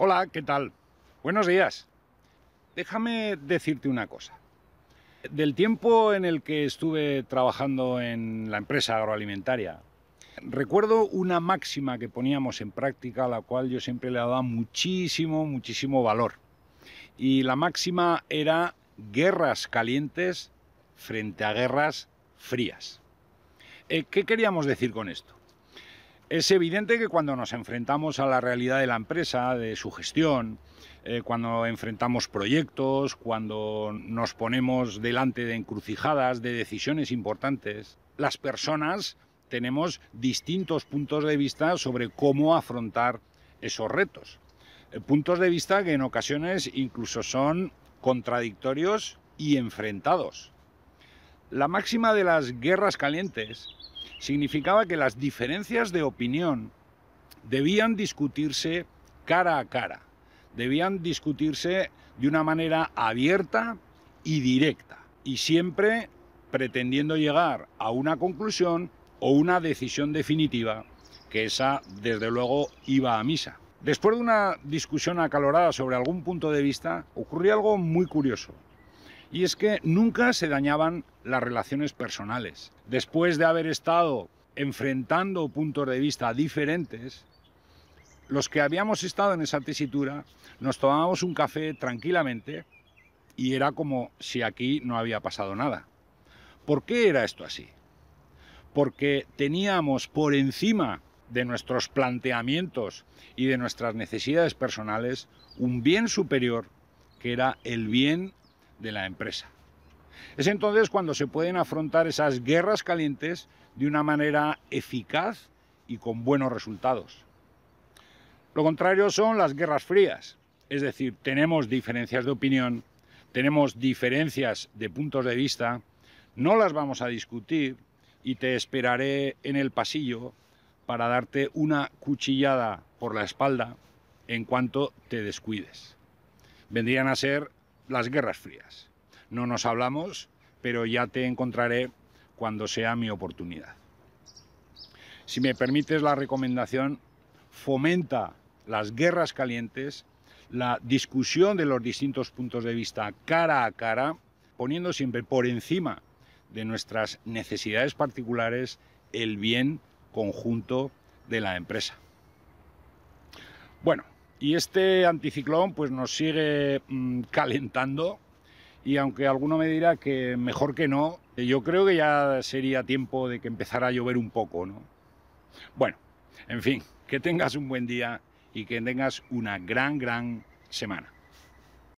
Hola, ¿qué tal? Buenos días. Déjame decirte una cosa. Del tiempo en el que estuve trabajando en la empresa agroalimentaria, recuerdo una máxima que poníamos en práctica, a la cual yo siempre le daba muchísimo, muchísimo valor. Y la máxima era guerras calientes frente a guerras frías. Eh, ¿Qué queríamos decir con esto? Es evidente que cuando nos enfrentamos a la realidad de la empresa, de su gestión, eh, cuando enfrentamos proyectos, cuando nos ponemos delante de encrucijadas, de decisiones importantes, las personas tenemos distintos puntos de vista sobre cómo afrontar esos retos. Eh, puntos de vista que en ocasiones incluso son contradictorios y enfrentados. La máxima de las guerras calientes significaba que las diferencias de opinión debían discutirse cara a cara, debían discutirse de una manera abierta y directa, y siempre pretendiendo llegar a una conclusión o una decisión definitiva, que esa desde luego iba a misa. Después de una discusión acalorada sobre algún punto de vista, ocurrió algo muy curioso y es que nunca se dañaban las relaciones personales. Después de haber estado enfrentando puntos de vista diferentes, los que habíamos estado en esa tesitura nos tomábamos un café tranquilamente y era como si aquí no había pasado nada. ¿Por qué era esto así? Porque teníamos por encima de nuestros planteamientos y de nuestras necesidades personales un bien superior que era el bien de la empresa. Es entonces cuando se pueden afrontar esas guerras calientes de una manera eficaz y con buenos resultados. Lo contrario son las guerras frías, es decir, tenemos diferencias de opinión, tenemos diferencias de puntos de vista, no las vamos a discutir y te esperaré en el pasillo para darte una cuchillada por la espalda en cuanto te descuides. Vendrían a ser las guerras frías. No nos hablamos, pero ya te encontraré cuando sea mi oportunidad. Si me permites la recomendación, fomenta las guerras calientes, la discusión de los distintos puntos de vista cara a cara, poniendo siempre por encima de nuestras necesidades particulares el bien conjunto de la empresa. Bueno, y este anticiclón pues, nos sigue mm, calentando y aunque alguno me dirá que mejor que no, yo creo que ya sería tiempo de que empezara a llover un poco, ¿no? Bueno, en fin, que tengas un buen día y que tengas una gran, gran semana.